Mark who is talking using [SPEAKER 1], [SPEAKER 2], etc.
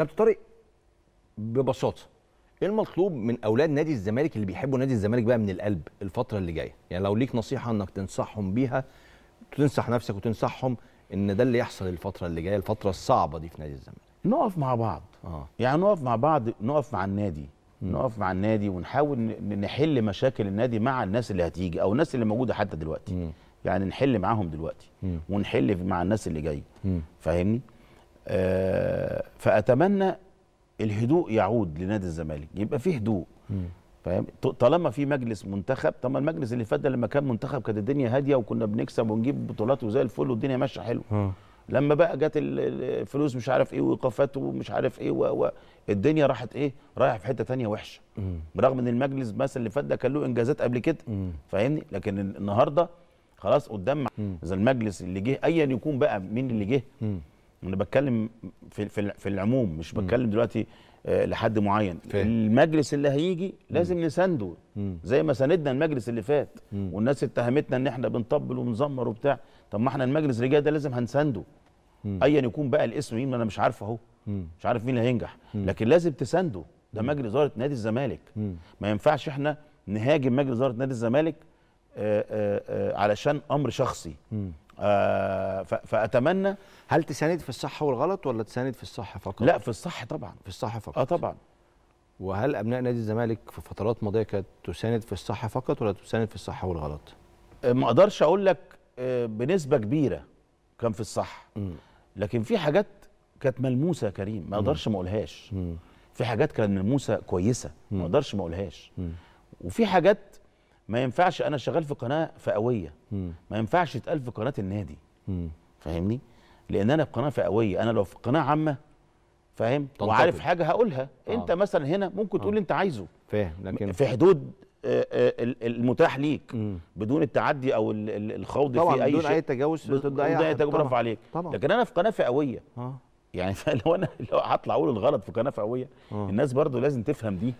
[SPEAKER 1] كابتن طارق ببساطه ايه المطلوب من اولاد نادي الزمالك اللي بيحبوا نادي الزمالك بقى من القلب الفتره اللي جايه يعني لو ليك نصيحه انك تنصحهم بيها تنصح نفسك وتنصحهم ان ده اللي يحصل الفتره اللي جايه الفتره الصعبه دي في نادي الزمالك نقف مع بعض آه. يعني نقف مع بعض نقف مع النادي م. نقف مع النادي ونحاول نحل مشاكل النادي مع الناس اللي هتيجي او الناس اللي موجوده حتى دلوقتي م. يعني نحل معاهم دلوقتي م. ونحل مع الناس اللي جايه فاهمني آه، فاتمنى الهدوء يعود لنادي الزمالك يبقى فيه هدوء فاهم طالما في مجلس منتخب طب المجلس اللي فات ده لما كان منتخب كانت الدنيا هاديه وكنا بنكسب ونجيب بطولات وزي الفل والدنيا ماشيه حلو اه. لما بقى جت الفلوس مش عارف ايه وايقافات ومش عارف ايه و... و... الدنيا راحت ايه رايح في حته تانية وحشه برغم ان المجلس مثلا اللي فات ده كان له انجازات قبل كده فاهمني لكن النهارده خلاص قدام اذا المجلس اللي جه ايا يكون بقى مين اللي جه انا بتكلم في في, في العموم مش بتكلم م. دلوقتي آه، لحد معين فيه. المجلس اللي هيجي لازم م. نسنده م. زي ما ساندنا المجلس اللي فات م. والناس اتهمتنا ان احنا بنطبل وبنزمر وبتاع طب ما احنا المجلس اللي جاي ده لازم هنسنده ايا يكون بقى الاسم مين انا مش عارف اهو مش عارف مين اللي هينجح لكن لازم تسنده ده مجلس اداره نادي الزمالك ما ينفعش احنا نهاجم مجلس اداره نادي الزمالك آآ آه، آآ آه، علشان امر شخصي آه، فاتمنى هل تساند في الصح والغلط ولا تساند في الصح فقط؟ لا في الصح طبعا في الصح فقط اه طبعا وهل ابناء نادي الزمالك في فترات ماضيه كانت تساند في الصح فقط ولا تساند في الصح والغلط؟ آه، ما اقدرش اقول لك آه، بنسبه كبيره كان في الصح لكن في حاجات كانت ملموسه يا كريم ما اقدرش ما اقولهاش في حاجات كانت ملموسه كويسه ما اقدرش ما اقولهاش وفي حاجات ما ينفعش انا شغال في قناه فئويه ما ينفعش يتقال في قناه النادي فاهمني لان انا في قناه فئويه انا لو في قناه عامه فاهم وعارف حاجه هقولها آه. انت مثلا هنا ممكن تقول آه. اللي انت عايزه فاهم لكن في حدود آه، آه، المتاح ليك مم. بدون التعدي او الخوض طبعا في اي شيء بدون اي تجاوز بدون اي تجاوز برافو عليك طبعا. لكن انا في قناه فئويه آه. يعني لو انا لو هطلع اقول الغلط في قناه فئويه آه. الناس برضو لازم تفهم دي